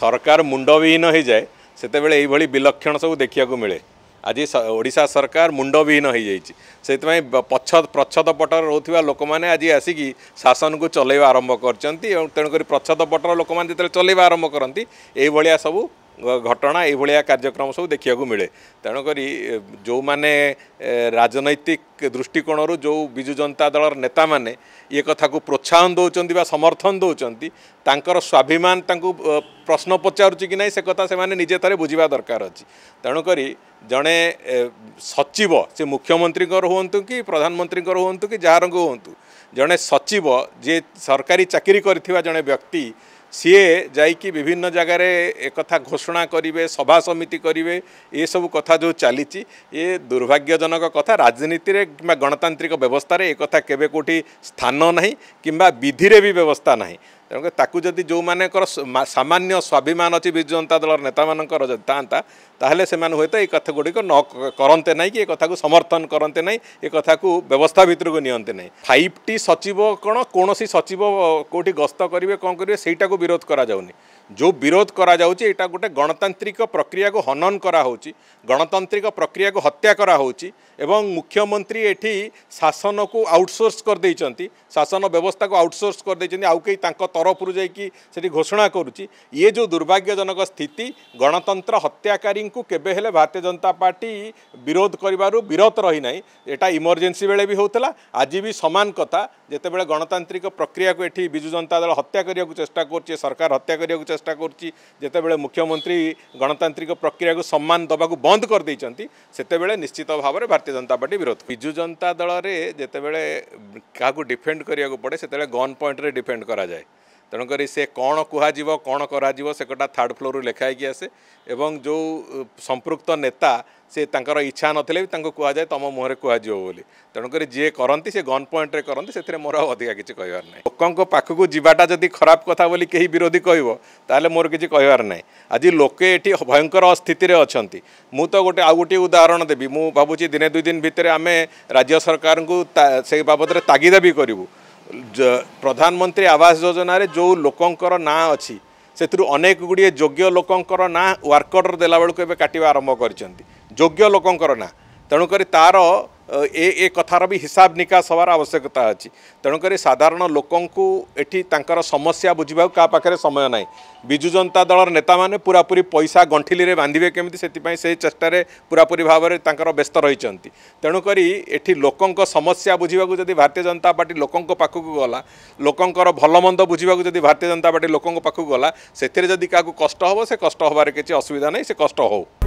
ସରକାର ମୁଣ୍ଡବିହୀନ ହୋଇଯାଏ ସେତେବେଳେ ଏଇଭଳି ବିଲକ୍ଷଣ ସବୁ ଦେଖିବାକୁ ମିଳେ ଆଜି ଓଡ଼ିଶା ସରକାର ମୁଣ୍ଡବିହୀନ ହୋଇଯାଇଛି ସେଥିପାଇଁ ପଛ ପ୍ରଚ୍ଛଦ ପଟର ରହୁଥିବା ଲୋକମାନେ ଆଜି ଆସିକି ଶାସନକୁ ଚଲାଇବା ଆରମ୍ଭ କରିଛନ୍ତି ଏବଂ ତେଣୁକରି ପ୍ରଚ୍ଛଦ ପଟର ଲୋକମାନେ ଯେତେବେଳେ ଚଲାଇବା ଆରମ୍ଭ କରନ୍ତି ଏଇଭଳିଆ ସବୁ ଘଟଣା ଏଇଭଳିଆ କାର୍ଯ୍ୟକ୍ରମ ସବୁ ଦେଖିବାକୁ ମିଳେ ତେଣୁକରି ଯେଉଁମାନେ ରାଜନୈତିକ ଦୃଷ୍ଟିକୋଣରୁ ଯେଉଁ ବିଜୁ ଜନତା ଦଳର ନେତାମାନେ ଇଏ କଥାକୁ ପ୍ରୋତ୍ସାହନ ଦେଉଛନ୍ତି ବା ସମର୍ଥନ ଦେଉଛନ୍ତି ତାଙ୍କର ସ୍ୱାଭିମାନ ତାଙ୍କୁ ପ୍ରଶ୍ନ ପଚାରୁଛି କି ନାହିଁ ସେ କଥା ସେମାନେ ନିଜେ ଥରେ ବୁଝିବା ଦରକାର ଅଛି ତେଣୁକରି ଜଣେ ସଚିବ ସେ ମୁଖ୍ୟମନ୍ତ୍ରୀଙ୍କର ହୁଅନ୍ତୁ କି ପ୍ରଧାନମନ୍ତ୍ରୀଙ୍କର ହୁଅନ୍ତୁ କି ଯାହାରଙ୍କୁ ହୁଅନ୍ତୁ ଜଣେ ସଚିବ ଯିଏ ସରକାରୀ ଚାକିରି କରିଥିବା ଜଣେ ବ୍ୟକ୍ତି ସିଏ ଯାଇକି ବିଭିନ୍ନ ଜାଗାରେ ଏକଥା ଘୋଷଣା କରିବେ ସଭା ସମିତି କରିବେ ଏସବୁ କଥା ଯେଉଁ ଚାଲିଛି ଏ ଦୁର୍ଭାଗ୍ୟଜନକ କଥା ରାଜନୀତିରେ କିମ୍ବା ଗଣତାନ୍ତ୍ରିକ ବ୍ୟବସ୍ଥାରେ ଏ କଥା କେବେ କେଉଁଠି ସ୍ଥାନ ନାହିଁ କିମ୍ବା ବିଧିରେ ବି ବ୍ୟବସ୍ଥା ନାହିଁ ତେଣୁ ତାକୁ ଯଦି ଯେଉଁମାନଙ୍କର ସାମାନ୍ୟ ସ୍ୱାଭିମାନ ଅଛି ବିଜୁ ଜନତା ଦଳର ନେତାମାନଙ୍କର ଯଦି ଥାଆନ୍ତା ତାହେଲେ ସେମାନେ ହୁଏତ ଏଇ କଥା ଗୁଡ଼ିକ ନ କରନ୍ତେ ନାହିଁ କି ଏ କଥାକୁ ସମର୍ଥନ କରନ୍ତେ ନାହିଁ ଏ କଥାକୁ ବ୍ୟବସ୍ଥା ଭିତରକୁ ନିଅନ୍ତେ ନାହିଁ ଫାଇଭ୍ ଟି ସଚିବ କ'ଣ କୌଣସି ସଚିବ କେଉଁଠି ଗସ୍ତ କରିବେ କ'ଣ କରିବେ ସେଇଟାକୁ ବିରୋଧ କରାଯାଉନି ଯେଉଁ ବିରୋଧ କରାଯାଉଛି ଏଇଟା ଗୋଟେ ଗଣତାନ୍ତ୍ରିକ ପ୍ରକ୍ରିୟାକୁ ହନନ କରାହେଉଛି ଗଣତାନ୍ତ୍ରିକ ପ୍ରକ୍ରିୟାକୁ ହତ୍ୟା କରାହେଉଛି ଏବଂ ମୁଖ୍ୟମନ୍ତ୍ରୀ ଏଠି ଶାସନକୁ ଆଉଟସୋର୍ସ କରିଦେଇଛନ୍ତି ଶାସନ ବ୍ୟବସ୍ଥାକୁ ଆଉଟସୋର୍ସ କରିଦେଇଛନ୍ତି ଆଉ କେହି ତାଙ୍କ ତରଫରୁ ଯାଇକି ସେଠି ଘୋଷଣା କରୁଛି ଇଏ ଯେଉଁ ଦୁର୍ଭାଗ୍ୟଜନକ ସ୍ଥିତି ଗଣତନ୍ତ୍ର ହତ୍ୟାକାରୀଙ୍କୁ କେବେ ହେଲେ ଭାରତୀୟ ଜନତା ପାର୍ଟି ବିରୋଧ କରିବାରୁ ବିରତ ରହିନାହିଁ ଏଇଟା ଇମର୍ଜେନ୍ସି ବେଳେ ବି ହେଉଥିଲା ଆଜି ବି ସମାନ କଥା ଯେତେବେଳେ ଗଣତାନ୍ତ୍ରିକ ପ୍ରକ୍ରିୟାକୁ ଏଠି ବିଜୁ ଜନତା ଦଳ ହତ୍ୟା କରିବାକୁ ଚେଷ୍ଟା କରୁଛି ସରକାର ହତ୍ୟା କରିବାକୁ ଚେଷ୍ଟା টা করচি জেতেবেলে মুখ্যমন্ত্রী গণতান্ত্রিক প্রক্রিয়া কো সম্মান দবা কো বন্ধ কর দেচନ୍ତି সেতেবেলে নিশ্চিত ভাবে ভারতীয় জনতা পার্টি বিরোধ বিজু জনতা দলরে জেতেবেলে কা কো ডিফেন্ড করিয়া কো পড়ে সেতেলে গন পয়েন্ট রে ডিফেন্ড করা যায় ତେଣୁକରି ସେ କ'ଣ କୁହାଯିବ କ'ଣ କରାଯିବ ସେ କଥା ଥାର୍ଡ଼ ଫ୍ଲୋର୍ରୁ ଲେଖା ହେଇକି ଆସେ ଏବଂ ଯେଉଁ ସମ୍ପୃକ୍ତ ନେତା ସେ ତାଙ୍କର ଇଚ୍ଛା ନଥିଲେ ବି ତାଙ୍କୁ କୁହାଯାଏ ତମ ମୁହଁରେ କୁହାଯିବ ବୋଲି ତେଣୁକରି ଯିଏ କରନ୍ତି ସେ ଗନ୍ ପଏଣ୍ଟରେ କରନ୍ତି ସେଥିରେ ମୋର ଆଉ ଅଧିକା କିଛି କହିବାର ନାହିଁ ଲୋକଙ୍କ ପାଖକୁ ଯିବାଟା ଯଦି ଖରାପ କଥା ବୋଲି କେହି ବିରୋଧୀ କହିବ ତାହେଲେ ମୋର କିଛି କହିବାର ନାହିଁ ଆଜି ଲୋକେ ଏଠି ଭୟଙ୍କର ସ୍ଥିତିରେ ଅଛନ୍ତି ମୁଁ ତ ଗୋଟେ ଆଉ ଗୋଟିଏ ଉଦାହରଣ ଦେବି ମୁଁ ଭାବୁଛି ଦିନେ ଦୁଇ ଦିନ ଭିତରେ ଆମେ ରାଜ୍ୟ ସରକାରଙ୍କୁ ସେ ବାବଦରେ ତାଗିଦା ବି କରିବୁ ପ୍ରଧାନମନ୍ତ୍ରୀ ଆବାସ ଯୋଜନାରେ ଯେଉଁ ଲୋକଙ୍କର ନାଁ ଅଛି ସେଥିରୁ ଅନେକ ଗୁଡ଼ିଏ ଯୋଗ୍ୟ ଲୋକଙ୍କର ନାଁ ୱାର୍କଡ଼ର ଦେଲାବେଳକୁ ଏବେ କାଟିବା ଆରମ୍ଭ କରିଛନ୍ତି ଯୋଗ୍ୟ ଲୋକଙ୍କର ନାଁ ତେଣୁକରି ତା'ର ଏ ଏ କଥାର ବି ହିସାବ ନିକାଶ ହେବାର ଆବଶ୍ୟକତା ଅଛି ତେଣୁକରି ସାଧାରଣ ଲୋକଙ୍କୁ ଏଠି ତାଙ୍କର ସମସ୍ୟା ବୁଝିବାକୁ କାହା ପାଖରେ ସମୟ ନାହିଁ ବିଜୁ ଜନତା ଦଳର ନେତାମାନେ ପୁରାପୁରି ପଇସା ଗଣ୍ଠିଲିରେ ବାନ୍ଧିବେ କେମିତି ସେଥିପାଇଁ ସେ ଚେଷ୍ଟାରେ ପୁରାପୁରି ଭାବରେ ତାଙ୍କର ବ୍ୟସ୍ତ ରହିଛନ୍ତି ତେଣୁକରି ଏଠି ଲୋକଙ୍କ ସମସ୍ୟା ବୁଝିବାକୁ ଯଦି ଭାରତୀୟ ଜନତା ପାର୍ଟି ଲୋକଙ୍କ ପାଖକୁ ଗଲା ଲୋକଙ୍କର ଭଲମନ୍ଦ ବୁଝିବାକୁ ଯଦି ଭାରତୀୟ ଜନତା ପାର୍ଟି ଲୋକଙ୍କ ପାଖକୁ ଗଲା ସେଥିରେ ଯଦି କାହାକୁ କଷ୍ଟ ହେବ ସେ କଷ୍ଟ ହେବାରେ କିଛି ଅସୁବିଧା ନାହିଁ ସେ କଷ୍ଟ ହେଉ